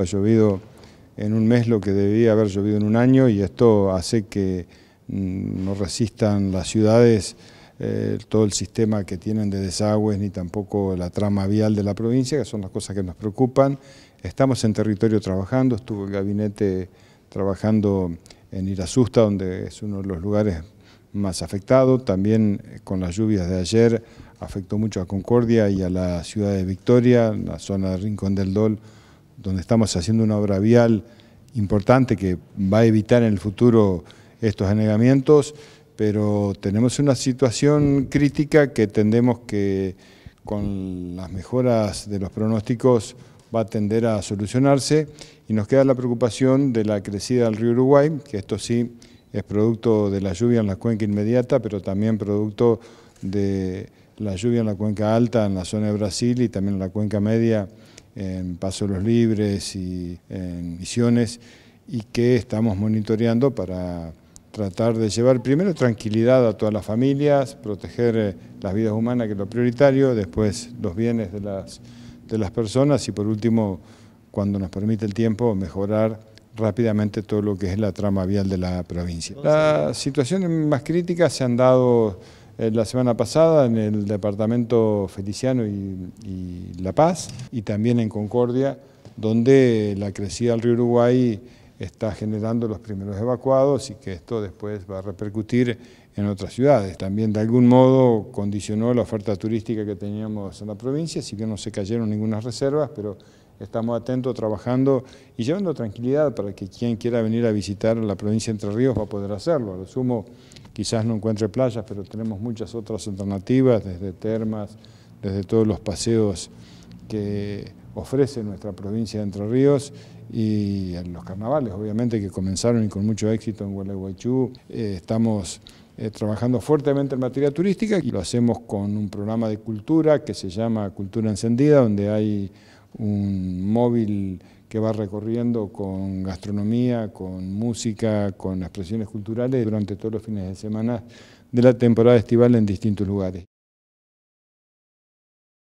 Ha llovido en un mes lo que debía haber llovido en un año y esto hace que mm, no resistan las ciudades eh, todo el sistema que tienen de desagües ni tampoco la trama vial de la provincia, que son las cosas que nos preocupan. Estamos en territorio trabajando, estuvo el gabinete trabajando en Irasusta, donde es uno de los lugares más afectados. También eh, con las lluvias de ayer afectó mucho a Concordia y a la ciudad de Victoria, la zona de Rincón del Dol, donde estamos haciendo una obra vial importante que va a evitar en el futuro estos anegamientos, pero tenemos una situación crítica que tendemos que con las mejoras de los pronósticos va a tender a solucionarse y nos queda la preocupación de la crecida del río Uruguay, que esto sí es producto de la lluvia en la cuenca inmediata, pero también producto de la lluvia en la cuenca alta, en la zona de Brasil y también en la cuenca media, en Paso de los Libres y en Misiones, y que estamos monitoreando para tratar de llevar primero tranquilidad a todas las familias, proteger eh, las vidas humanas, que es lo prioritario, después los bienes de las, de las personas y por último, cuando nos permite el tiempo, mejorar rápidamente todo lo que es la trama vial de la provincia. Las situaciones más críticas se han dado eh, la semana pasada en el departamento Feliciano y, La Paz y también en Concordia, donde la crecida del río Uruguay está generando los primeros evacuados y que esto después va a repercutir en otras ciudades. También de algún modo condicionó la oferta turística que teníamos en la provincia, si bien no se cayeron ninguna reservas, pero estamos atentos, trabajando y llevando tranquilidad para que quien quiera venir a visitar la provincia de Entre Ríos va a poder hacerlo. A lo sumo quizás no encuentre playas, pero tenemos muchas otras alternativas, desde termas, desde todos los paseos que ofrece nuestra provincia de Entre Ríos y en los carnavales, obviamente, que comenzaron y con mucho éxito en Gualeguaychú. Eh, estamos eh, trabajando fuertemente en materia turística y lo hacemos con un programa de cultura que se llama Cultura Encendida, donde hay un móvil que va recorriendo con gastronomía, con música, con expresiones culturales durante todos los fines de semana de la temporada estival en distintos lugares.